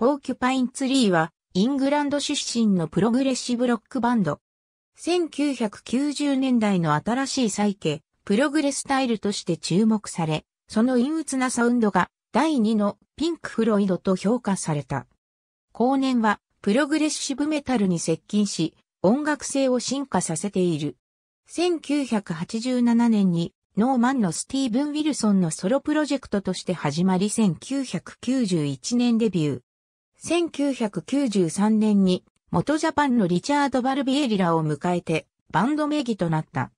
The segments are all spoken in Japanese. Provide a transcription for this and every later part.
ポーキュパインツリーは、イングランド出身のプログレッシブロックバンド。1990年代の新しい再起、プログレスタイルとして注目され、その陰鬱なサウンドが第2のピンク・フロイドと評価された。後年はプログレッシブメタルに接近し、音楽性を進化させている。1987年にノーマンのスティーブン・ウィルソンのソロプロジェクトとして始まり1991年デビュー。1993年に元ジャパンのリチャード・バルビエリラを迎えてバンド名義となった。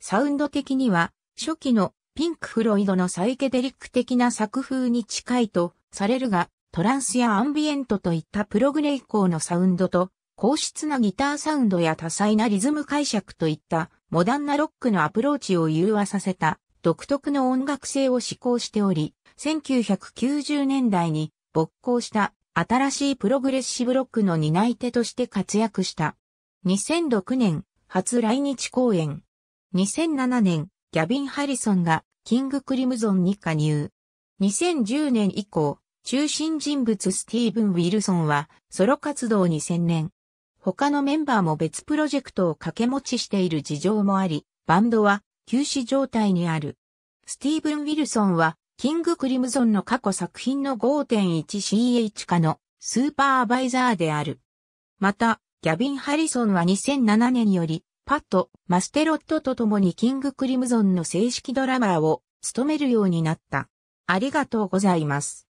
サウンド的には初期のピンク・フロイドのサイケデリック的な作風に近いとされるが、トランスやアンビエントといったプログレ以降のサウンドと、硬質なギターサウンドや多彩なリズム解釈といったモダンなロックのアプローチを融和させた独特の音楽性を志向しており、1990年代に勃興した新しいプログレッシブロックの担い手として活躍した。2006年、初来日公演。2007年、ギャビン・ハリソンがキング・クリムゾンに加入。2010年以降、中心人物スティーブン・ウィルソンはソロ活動に専念。他のメンバーも別プロジェクトを掛け持ちしている事情もあり、バンドは休止状態にある。スティーブン・ウィルソンはキングクリムゾンの過去作品の 5.1ch 化のスーパーバイザーである。また、ギャビン・ハリソンは2007年より、パッド・マステロットと共にキングクリムゾンの正式ドラマーを務めるようになった。ありがとうございます。